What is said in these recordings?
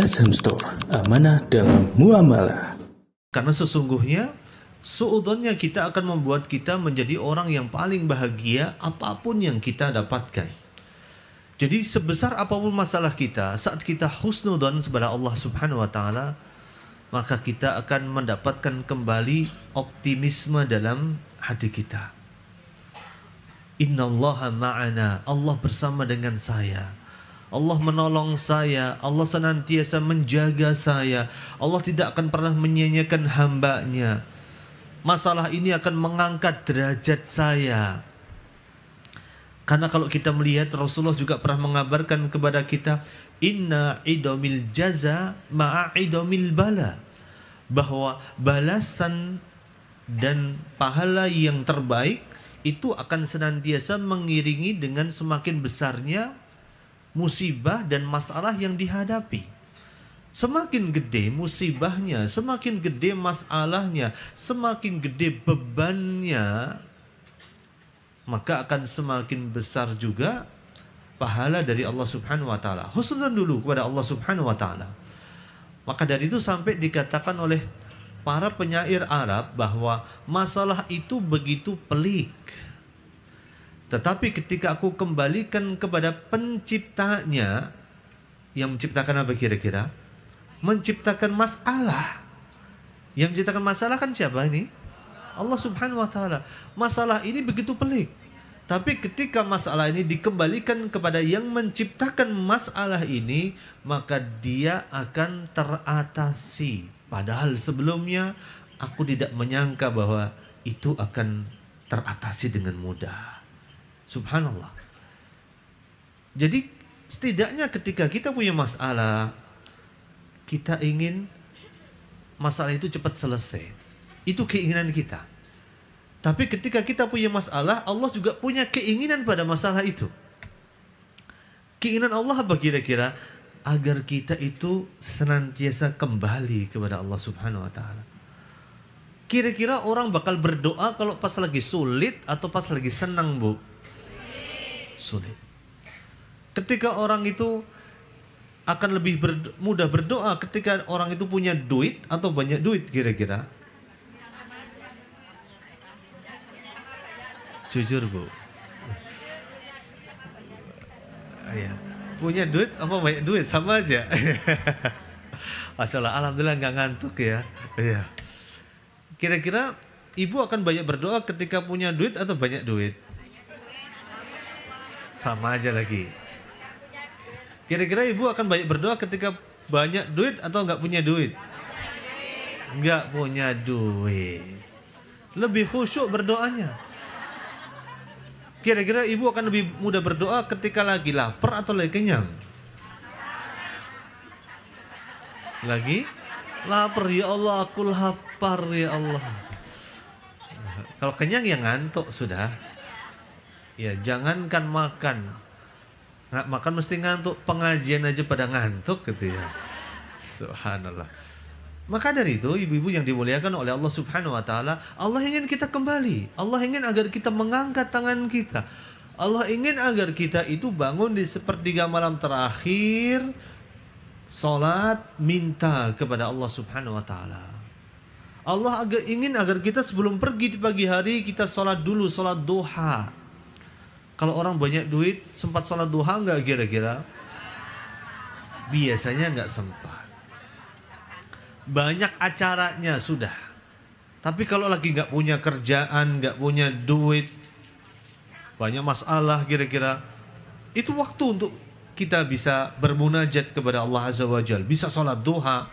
SM Store, amanah dalam muamalah. Karena sesungguhnya seudonnya kita akan membuat kita menjadi orang yang paling bahagia apapun yang kita dapatkan. Jadi sebesar apapun masalah kita, saat kita husnudon kepada Allah Subhanahu wa taala, maka kita akan mendapatkan kembali optimisme dalam hati kita. Inna Allah ma'ana, Allah bersama dengan saya Allah menolong saya, Allah senantiasa menjaga saya, Allah tidak akan pernah menyanyikan hambanya. Masalah ini akan mengangkat derajat saya. Karena kalau kita melihat Rasulullah juga pernah mengabarkan kepada kita, inna idomil jaza ma'a idomil bala. Bahwa balasan dan pahala yang terbaik itu akan senantiasa mengiringi dengan semakin besarnya musibah dan masalah yang dihadapi. Semakin gede musibahnya, semakin gede masalahnya, semakin gede bebannya, maka akan semakin besar juga pahala dari Allah Subhanahu wa taala. Husnudzon dulu kepada Allah Subhanahu wa taala. Maka dari itu sampai dikatakan oleh para penyair Arab bahwa masalah itu begitu pelik tetapi ketika aku kembalikan kepada penciptanya yang menciptakan apa kira-kira? Menciptakan masalah. Yang menciptakan masalah kan siapa ini? Allah Subhanahu wa taala. Masalah ini begitu pelik. Tapi ketika masalah ini dikembalikan kepada yang menciptakan masalah ini, maka dia akan teratasi. Padahal sebelumnya aku tidak menyangka bahwa itu akan teratasi dengan mudah. Subhanallah. Jadi setidaknya ketika kita punya masalah, kita ingin masalah itu cepat selesai. Itu keinginan kita. Tapi ketika kita punya masalah, Allah juga punya keinginan pada masalah itu. Keinginan Allah apa kira-kira? Agar kita itu senantiasa kembali kepada Allah Subhanahu wa taala. Kira-kira orang bakal berdoa kalau pas lagi sulit atau pas lagi senang, Bu? Sulit. Ketika orang itu akan lebih mudah berdoa ketika orang itu punya duit atau banyak duit kira-kira. Jujur bu. Ya. Punya duit apa banyak duit sama aja. Masalah alhamdulillah nggak ngantuk ya. Iya. Kira-kira ibu akan banyak berdoa ketika punya duit atau banyak duit? Sama aja lagi. Kira-kira ibu akan banyak berdoa ketika banyak duit atau nggak punya duit? Nggak punya duit. Lebih khusyuk berdoanya. Kira-kira ibu akan lebih mudah berdoa ketika lagi lapar atau lagi kenyang? Lagi lapar ya Allah aku lapar ya Allah. Kalau kenyang ya ngantuk sudah. Ya, jangankan makan. Nggak makan mesti ngantuk, pengajian aja pada ngantuk gitu ya. Subhanallah. Maka dari itu ibu-ibu yang dimuliakan oleh Allah Subhanahu wa taala, Allah ingin kita kembali. Allah ingin agar kita mengangkat tangan kita. Allah ingin agar kita itu bangun di sepertiga malam terakhir salat minta kepada Allah Subhanahu wa taala. Allah agak ingin agar kita sebelum pergi di pagi hari kita salat dulu salat duha. Kalau orang banyak duit, sempat sholat duha nggak kira-kira? Biasanya nggak sempat. Banyak acaranya sudah. Tapi kalau lagi nggak punya kerjaan, nggak punya duit, banyak masalah kira-kira, itu waktu untuk kita bisa bermunajat kepada Allah Azza wa Jal. Bisa sholat duha,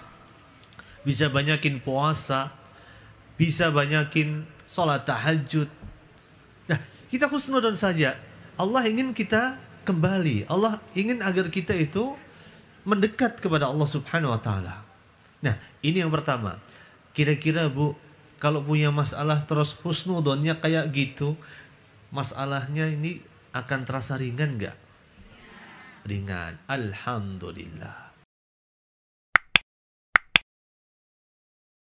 bisa banyakin puasa, bisa banyakin sholat tahajud. Nah, kita khusnudon saja Allah ingin kita kembali. Allah ingin agar kita itu mendekat kepada Allah Subhanahu wa taala. Nah, ini yang pertama. Kira-kira Bu, kalau punya masalah terus husnudonnya kayak gitu, masalahnya ini akan terasa ringan enggak? Ringan. Alhamdulillah.